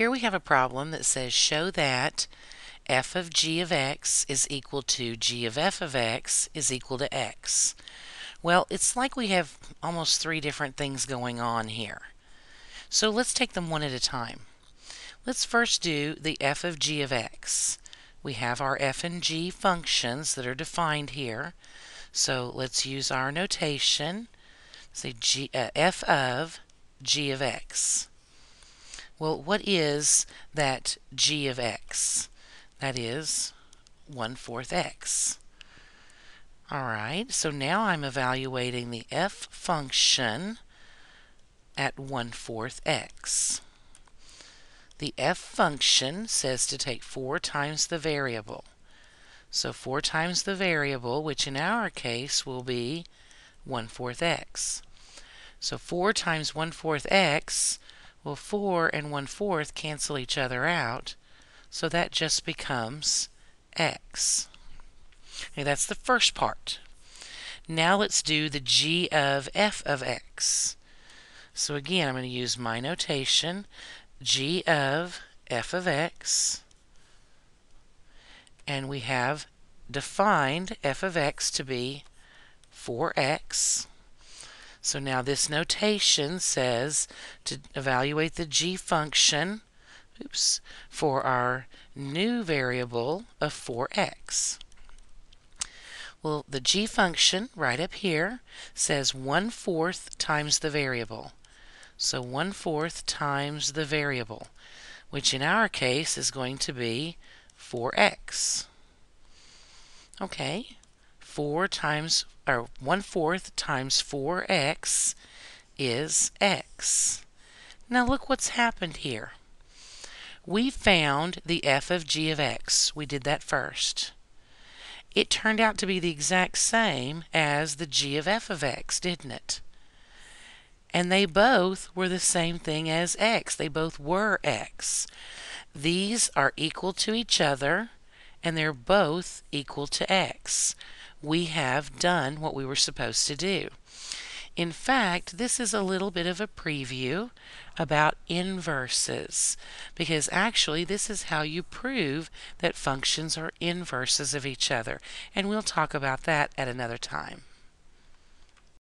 Here we have a problem that says show that f of g of x is equal to g of f of x is equal to x. Well, it's like we have almost three different things going on here. So let's take them one at a time. Let's first do the f of g of x. We have our f and g functions that are defined here. So let's use our notation. Say g, uh, f of g of x. Well, what is that g of x? That is 1 fourth x. All right, so now I'm evaluating the f function at 1 fourth x. The f function says to take 4 times the variable. So 4 times the variable, which in our case will be 1 fourth x. So 4 times 1 fourth x, well, 4 and 1 fourth cancel each other out, so that just becomes x. Okay, that's the first part. Now let's do the g of f of x. So again, I'm going to use my notation, g of f of x, and we have defined f of x to be 4x so now this notation says to evaluate the g function oops, for our new variable of 4x. Well, the g function right up here says 1 fourth times the variable. So 1 fourth times the variable, which in our case is going to be 4x. Okay, 4 times, or 1 fourth times 4x is x. Now look what's happened here. We found the f of g of x. We did that first. It turned out to be the exact same as the g of f of x, didn't it? And they both were the same thing as x. They both were x. These are equal to each other, and they're both equal to x we have done what we were supposed to do. In fact, this is a little bit of a preview about inverses because actually this is how you prove that functions are inverses of each other and we'll talk about that at another time.